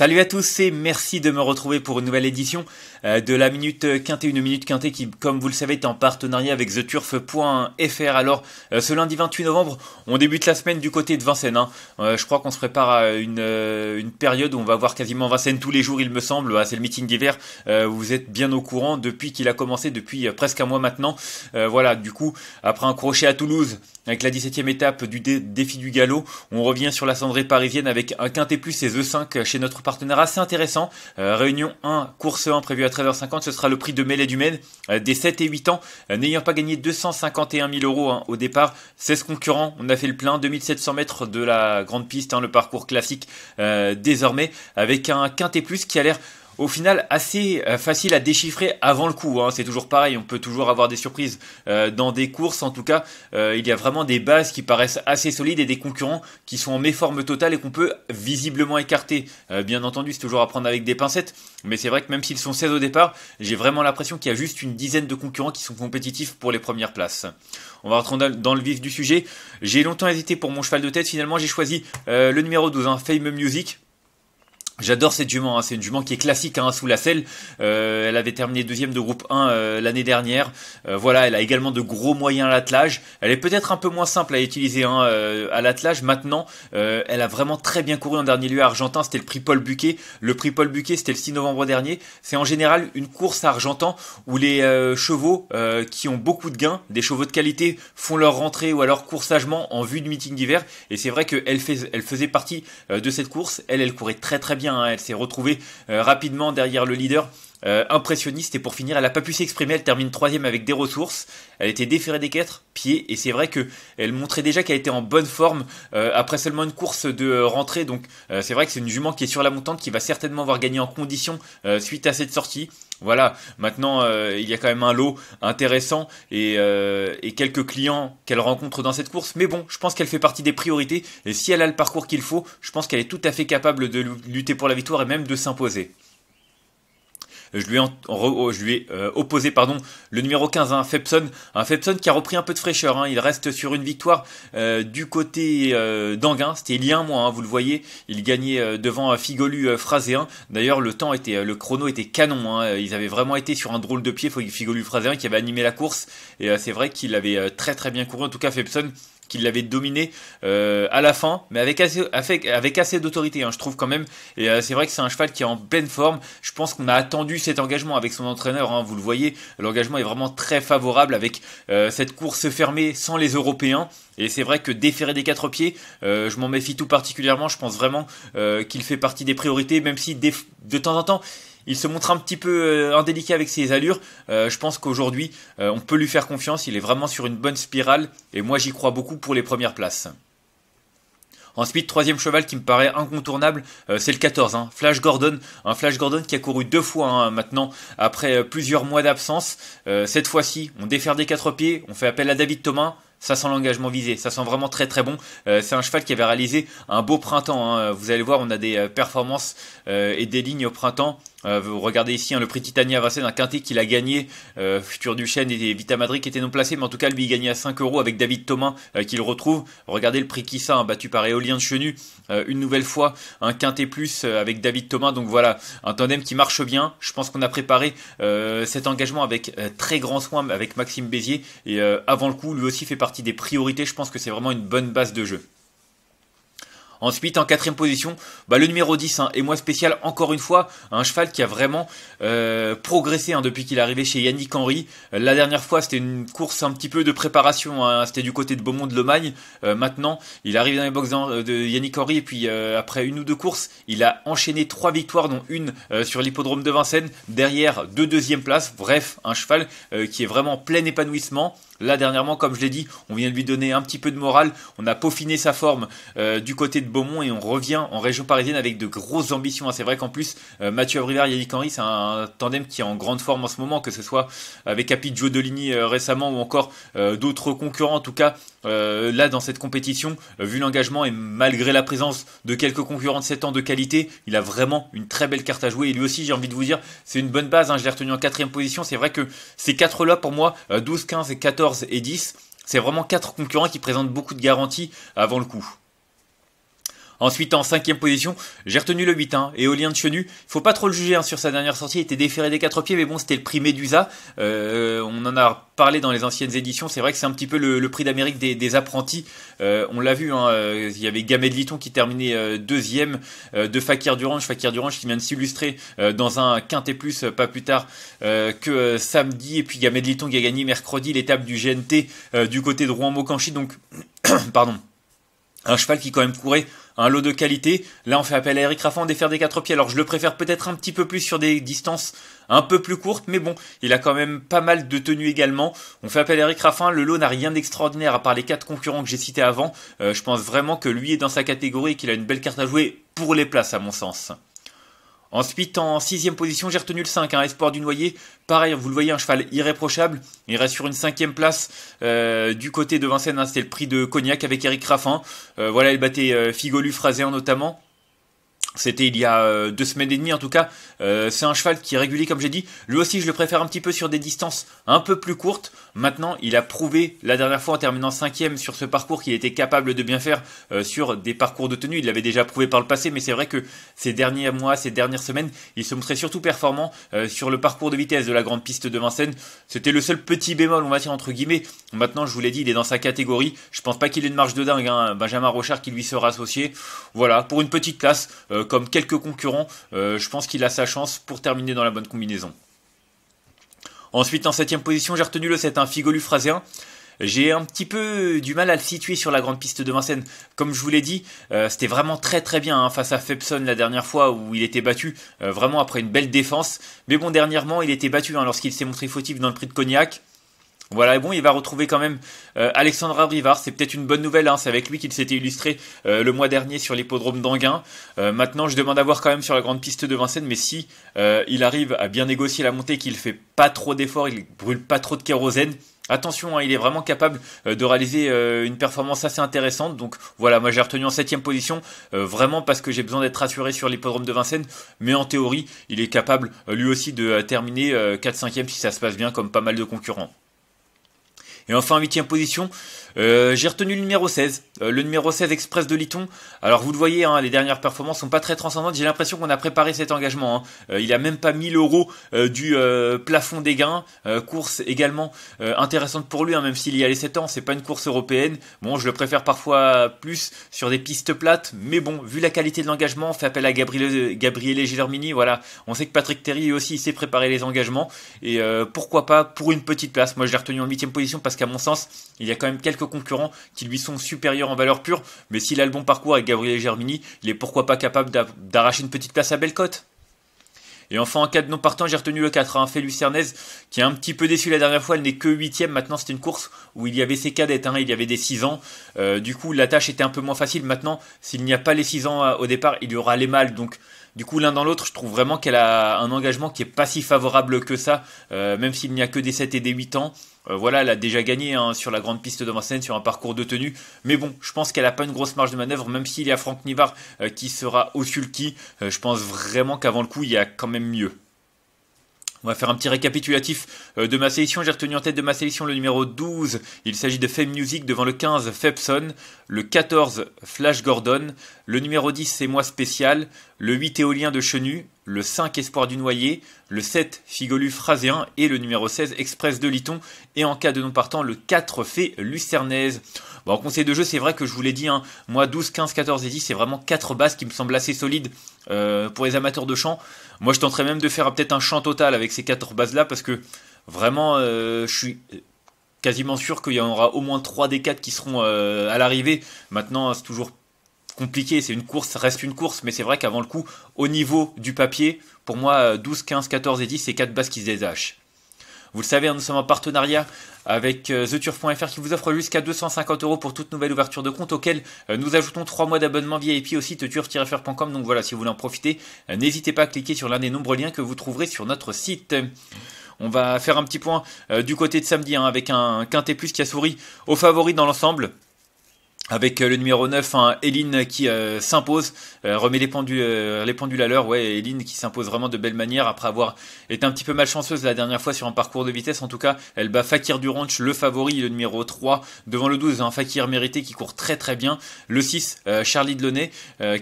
Salut à tous et merci de me retrouver pour une nouvelle édition euh, de la Minute Quintée, une Minute Quintée qui, comme vous le savez, est en partenariat avec theturf.fr. Alors, euh, ce lundi 28 novembre, on débute la semaine du côté de Vincennes. Hein. Euh, je crois qu'on se prépare à une, période où on va voir quasiment Vincennes tous les jours, il me semble. Ah, c'est le meeting d'hiver, vous êtes bien au courant depuis qu'il a commencé, depuis presque un mois maintenant. Voilà, du coup, après un crochet à Toulouse, avec la 17e étape du défi du galop, on revient sur la cendrée parisienne avec un Quintée Plus et The 5 chez notre partenaire partenaire assez intéressant. Euh, réunion 1, course 1 prévue à 13h50, ce sera le prix de Mêlée du Maine euh, des 7 et 8 ans, euh, n'ayant pas gagné 251 000 euros hein, au départ. 16 concurrents, on a fait le plein, 2700 mètres de la grande piste, hein, le parcours classique désormais, avec un quintet plus qui a l'air au final assez euh, facile à déchiffrer avant le coup. Hein. C'est toujours pareil, on peut toujours avoir des surprises euh, dans des courses. En tout cas, euh, il y a vraiment des bases qui paraissent assez solides et des concurrents qui sont en méforme totale et qu'on peut visiblement écarter. bien entendu, c'est toujours à prendre avec des pincettes, mais c'est vrai que même s'ils sont 16 au départ, j'ai vraiment l'impression qu'il y a juste une dizaine de concurrents qui sont compétitifs pour les premières places. On va rentrer dans le vif du sujet. J'ai longtemps hésité pour mon cheval de tête, finalement j'ai choisi le numéro 12, un hein, Fame Music. J'adore cette jument, hein. c'est une jument qui est classique hein, sous la selle. Euh, elle avait terminé deuxième de groupe 1 euh, l'année dernière. Euh, voilà, elle a également de gros moyens à l'attelage. Elle est peut-être un peu moins simple à utiliser hein, à l'attelage. Maintenant, elle a vraiment très bien couru en dernier lieu à Argentin. C'était le prix Paul Buquet. Le prix Paul Buquet, c'était le 6 novembre dernier. C'est en général une course à Argentan où les chevaux qui ont beaucoup de gains, des chevaux de qualité, font leur rentrée ou alors coursagement en vue du meeting d'hiver. Et c'est vrai qu'elle elle faisait partie de cette course. Elle, elle courait très très bien Hein. Elle s'est retrouvée euh, rapidement derrière le leader euh, impressionniste et pour finir elle a pas pu s'exprimer elle termine troisième avec des ressources elle était déférée des quatre pieds et c'est vrai que elle montrait déjà qu'elle était en bonne forme euh, après seulement une course de euh, rentrée donc c'est vrai que c'est une jument qui est sur la montante qui va certainement avoir gagné en condition suite à cette sortie voilà, maintenant il y a quand même un lot intéressant et, et quelques clients qu'elle rencontre dans cette course. Mais bon, je pense qu'elle fait partie des priorités et si elle a le parcours qu'il faut, je pense qu'elle est tout à fait capable de lutter pour la victoire et même de s'imposer je lui ai, oh, euh, opposé pardon, le numéro 15, hein, un Febson, Un qui a repris un peu de fraîcheur. Hein. Il reste sur une victoire euh, du côté euh, d'Anguin. C'était il y a un mois, hein, vous le voyez. Il gagnait devant Figolu Phraséen. D'ailleurs, le temps était, le chrono était canon. Ils avaient vraiment été sur un drôle de pied. Figolu Phraséen qui avait animé la course. Et c'est vrai qu'il avait très très bien couru. En tout cas, Febson, qu'il l'avait dominé euh, à la fin, mais avec assez, avec, assez d'autorité, hein, je trouve quand même. Et euh, c'est vrai que c'est un cheval qui est en pleine forme. Je pense qu'on a attendu cet engagement avec son entraîneur. Hein, vous le voyez, l'engagement est vraiment très favorable avec euh, cette course fermée sans les Européens. Et c'est vrai que déférer des quatre pieds, je m'en méfie tout particulièrement. Je pense vraiment qu'il fait partie des priorités, même si de temps en temps, il se montre un petit peu euh, indélicat avec ses allures. Euh, je pense qu'aujourd'hui, euh, on peut lui faire confiance. Il est vraiment sur une bonne spirale. Et moi, j'y crois beaucoup pour les premières places. Ensuite, troisième cheval qui me paraît incontournable, c'est le 14, hein. Flash Gordon. Un Flash Gordon qui a couru deux fois hein, maintenant après plusieurs mois d'absence. cette fois-ci, on défère des quatre pieds, on fait appel à David Thomas ça sent l'engagement visé, ça sent vraiment très très bon. c'est un cheval qui avait réalisé un beau printemps. Hein. Vous allez voir, on a des performances et des lignes au printemps euh, regardez ici hein, le prix Titania Vincennes, un quintet qu'il a gagné. Euh, Futur chêne et Vita Madrid qui étaient non placés, mais en tout cas, lui, il gagnait à 5 euros avec David Thomas euh, qu'il retrouve. Regardez le prix Kissa, hein, battu par Éolien de Chenu, euh, une nouvelle fois, un quintet plus avec David Thomas. Donc voilà, un tandem qui marche bien. Je pense qu'on a préparé cet engagement avec très grand soin, avec Maxime Bézier. Et avant le coup, lui aussi fait partie des priorités. Je pense que c'est vraiment une bonne base de jeu. Ensuite, en quatrième position, bah, le numéro 10, hein, et moi spécial, encore une fois, un cheval qui a vraiment euh, progressé hein, depuis qu'il est arrivé chez Yannick Henry. Euh, la dernière fois, c'était une course un petit peu de préparation, hein, c'était du côté de Beaumont de Lomagne. Euh, maintenant, il arrive dans les box de Yannick Henry, et puis après une ou deux courses, il a enchaîné trois victoires, dont une sur l'hippodrome de Vincennes, derrière deux deuxièmes places. Bref, un cheval qui est vraiment plein épanouissement. Là, dernièrement, comme je l'ai dit, on vient de lui donner un petit peu de morale. On a peaufiné sa forme euh, du côté de Beaumont et on revient en région parisienne avec de grosses ambitions. Ah, c'est vrai qu'en plus, euh, Mathieu Abrivard et Yannick Henry, c'est un, tandem qui est en grande forme en ce moment, que ce soit avec Capit Dolini euh, récemment ou encore d'autres concurrents. En tout cas, euh, là, dans cette compétition, euh, vu l'engagement et malgré la présence de quelques concurrents de 7 ans de qualité, il a vraiment une très belle carte à jouer. Et lui aussi, j'ai envie de vous dire, c'est une bonne base. Hein. Je l'ai retenu en quatrième position. C'est vrai que ces quatre-là, pour moi, 12, 15, 14 et 10, c'est vraiment quatre concurrents qui présentent beaucoup de garanties avant le coup. Ensuite, en cinquième position, j'ai retenu le 8, hein, Éolien de Chenu. Faut pas trop le juger hein, sur sa dernière sortie, il était déféré des quatre pieds, mais bon, c'était le prix Médusa. Euh, on en a parlé dans les anciennes éditions, c'est vrai que c'est un petit peu le, prix d'Amérique des, apprentis. Euh, on l'a vu, hein, euh, il y avait Gamet de Liton qui terminait deuxième, de Fakir Durange, Fakir Durange qui vient de s'illustrer dans un quintet plus, pas plus tard que samedi, et puis Gamet de Liton qui a gagné mercredi l'étape du GNT du côté de Rouen-Mocanchi, donc, pardon, un cheval qui quand même courait un lot de qualité. Là, on fait appel à Eric Raffin des faire des quatre pieds. Alors, je le préfère peut-être un petit peu plus sur des distances un peu plus courtes, mais bon, il a quand même pas mal de tenues également. On fait appel à Eric Raffin. Le lot n'a rien d'extraordinaire à part les quatre concurrents que j'ai cités avant. Euh, je pense vraiment que lui est dans sa catégorie et qu'il a une belle carte à jouer pour les places, à mon sens. Ensuite, en sixième position, j'ai retenu le 5, un hein, espoir du noyer. Pareil, vous le voyez, un cheval irréprochable. Il reste sur une cinquième place euh, du côté de Vincennes. Hein, c'était le prix de Cognac avec Eric Raffin. Euh, voilà, il battait euh, Figolu Fraser notamment. C'était il y a deux semaines et demie en tout cas. c'est un cheval qui est régulier comme j'ai dit. Lui aussi je le préfère un petit peu sur des distances un peu plus courtes. Maintenant, il a prouvé la dernière fois en terminant cinquième sur ce parcours qu'il était capable de bien faire euh, sur des parcours de tenue. Il l'avait déjà prouvé par le passé, mais c'est vrai que ces derniers mois, ces dernières semaines, il se montrait surtout performant euh, sur le parcours de vitesse de la grande piste de Vincennes. C'était le seul petit bémol, on va dire entre guillemets. Maintenant, je vous l'ai dit, il est dans sa catégorie. Je pense pas qu'il ait une marge de dingue. Hein. Benjamin Rochard qui lui sera associé. Voilà, pour une petite classe euh, comme quelques concurrents, je pense qu'il a sa chance pour terminer dans la bonne combinaison. Ensuite, en septième position, j'ai retenu le 7, un Figolu J'ai un petit peu du mal à le situer sur la grande piste de Vincennes. Comme je vous l'ai dit, euh, c'était vraiment très très bien hein, face à Febson la dernière fois où il était battu, euh, vraiment après une belle défense. Mais bon, dernièrement, il était battu hein, lorsqu'il s'est montré fautif dans le prix de Cognac. Voilà, et bon, il va retrouver quand même Alexandre euh, Alexandra Rivard, c'est peut-être une bonne nouvelle, hein. c'est avec lui qu'il s'était illustré euh, le mois dernier sur l'hippodrome d'Anguin. Euh, maintenant, je demande à voir quand même sur la grande piste de Vincennes, mais si il arrive à bien négocier la montée, qu'il fait pas trop d'efforts, il brûle pas trop de kérosène, Attention, hein, il est vraiment capable de réaliser une performance assez intéressante. Donc voilà, moi j'ai retenu en septième position, vraiment parce que j'ai besoin d'être rassuré sur l'hippodrome de Vincennes. Mais en théorie, il est capable lui aussi de terminer 4 5 si ça se passe bien, comme pas mal de concurrents. Et enfin, 8 huitième position, euh, j'ai retenu le numéro 16, euh, le numéro 16 Express de Liton. Alors vous le voyez, hein, les dernières performances sont pas très transcendantes. J'ai l'impression qu'on a préparé cet engagement. Hein. Euh, il a même pas 1000 euros du plafond des gains. course également intéressante pour lui, hein, même s'il y a les 7 ans. C'est pas une course européenne. Bon, je le préfère parfois plus sur des pistes plates, mais bon, vu la qualité de l'engagement, on fait appel à Gabriel et Gilermini. Voilà, on sait que Patrick Terry aussi il sait préparer les engagements et pourquoi pas pour une petite place. Moi, je l'ai retenu en huitième position parce que à mon sens, il y a quand même quelques concurrents qui lui sont supérieurs en valeur pure. Mais s'il a le bon parcours avec Gabriel Germini, il est pourquoi pas capable d'arracher une petite place à Bellecote. Et enfin, en cas de non partant, j'ai retenu le 4 à un Félix qui est un petit peu déçu la dernière fois. Elle n'est que 8 Maintenant, c'était une course où il y avait ses cadettes. Hein, il y avait des 6 ans. Euh, du coup, la tâche était un peu moins facile. Maintenant, s'il n'y a pas les 6 ans euh, au départ, il y aura les mâles. Donc, du coup, l'un dans l'autre, je trouve vraiment qu'elle a un engagement qui est pas si favorable que ça, euh, même s'il n'y a que des 7 et des 8 ans. Euh, voilà, elle a déjà gagné hein, sur la grande piste de Vincennes, sur un parcours de tenue. Mais bon, je pense qu'elle a pas une grosse marge de manœuvre, même s'il y a Franck Nivard euh, qui sera au sulky. je pense vraiment qu'avant le coup, il y a quand même mieux. On va faire un petit récapitulatif euh, de ma sélection. J'ai retenu en tête de ma sélection le numéro 12. Il s'agit de Fame Music devant le 15 Febson, le 14 Flash Gordon, le numéro 10 C'est moi spécial, le 8 Éolien de Chenu, le 5 Espoir du Noyer, le 7 Figolu Phraséen et le numéro 16 Express de Liton, et en cas de non partant, le 4 Fée Lucernaise. Bon, en conseil de jeu, c'est vrai que je vous l'ai dit, hein, moi 12, 15, 14 et 10, c'est vraiment 4 bases qui me semblent assez solides euh, pour les amateurs de chant. Moi, je tenterais même de faire peut-être un chant total avec ces 4 bases-là, parce que vraiment, euh, je suis quasiment sûr qu'il y en aura au moins 3 des 4 qui seront euh, à l'arrivée. Maintenant, c'est toujours compliqué, c'est une course, reste une course, mais c'est vrai qu'avant le coup, au niveau du papier, pour moi, 12, 15, 14 et 10, c'est 4 bases qui se détachent. Vous le savez, hein, nous sommes en partenariat avec euh, TheTurf.fr qui vous offre jusqu'à 250 euros pour toute nouvelle ouverture de compte, auquel euh, nous ajoutons 3 mois d'abonnement VIP au site turf-fr.com. Donc voilà, si vous voulez en profiter, euh, n'hésitez pas à cliquer sur l'un des nombreux liens que vous trouverez sur notre site. On va faire un petit point du côté de samedi hein, avec un quintet plus qui a souri aux favoris dans l'ensemble avec euh, le numéro 9, hein, Eline qui euh, s'impose, euh, remet les pendules, à l'heure. Ouais, Eline qui s'impose vraiment de belle manière après avoir été un petit peu malchanceuse la dernière fois sur un parcours de vitesse. En tout cas, elle bat Fakir Duranch, le favori, le numéro 3, devant le 12, un hein, Fakir mérité qui court très très bien. Le 6, Charlie Delaunay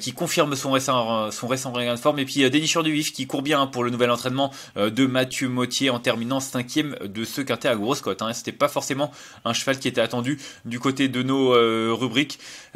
qui confirme son récent, son récent regain de forme. Et puis du Vif qui court bien hein, pour le nouvel entraînement de Mathieu Mottier en terminant cinquième de ce quintet à grosse cote. Hein. C'était pas forcément un cheval qui était attendu du côté de nos rubriques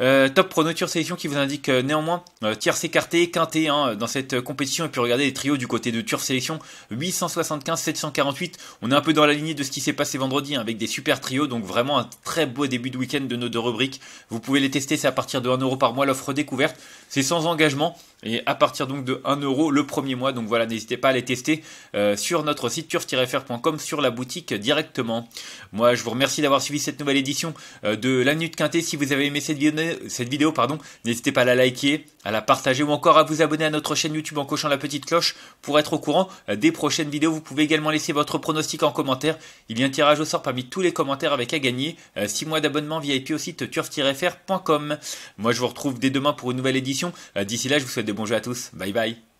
euh, top top pronoture sélection qui vous indique euh, néanmoins euh, Tiers écarté, quinté dans cette compétition. Et puis regardez les trios du côté de Turf Sélection 875, 748. On est un peu dans la lignée de ce qui s'est passé vendredi hein, avec des super trios. Donc vraiment un très beau début de week-end de nos deux rubriques. Vous pouvez les tester, c'est à partir de 1€ par mois l'offre découverte. C'est sans engagement et à partir donc de 1 euro le premier mois. Donc voilà, n'hésitez pas à les tester euh, sur notre site turf-fr.com sur la boutique directement. Moi, je vous remercie d'avoir suivi cette nouvelle édition euh, de la Minute Quintée. Si vous avez aimé cette vidéo, cette vidéo pardon, n'hésitez pas à la liker, à la partager ou encore à vous abonner à notre chaîne YouTube en cochant la petite cloche pour être au courant euh, des prochaines vidéos. Vous pouvez également laisser votre pronostic en commentaire. Il y a un tirage au sort parmi tous les commentaires avec à gagner 6 mois d'abonnement VIP au site turf-fr.com. Moi, je vous retrouve dès demain pour une nouvelle édition. D'ici là, je vous souhaite Bonjour à tous. Bye bye.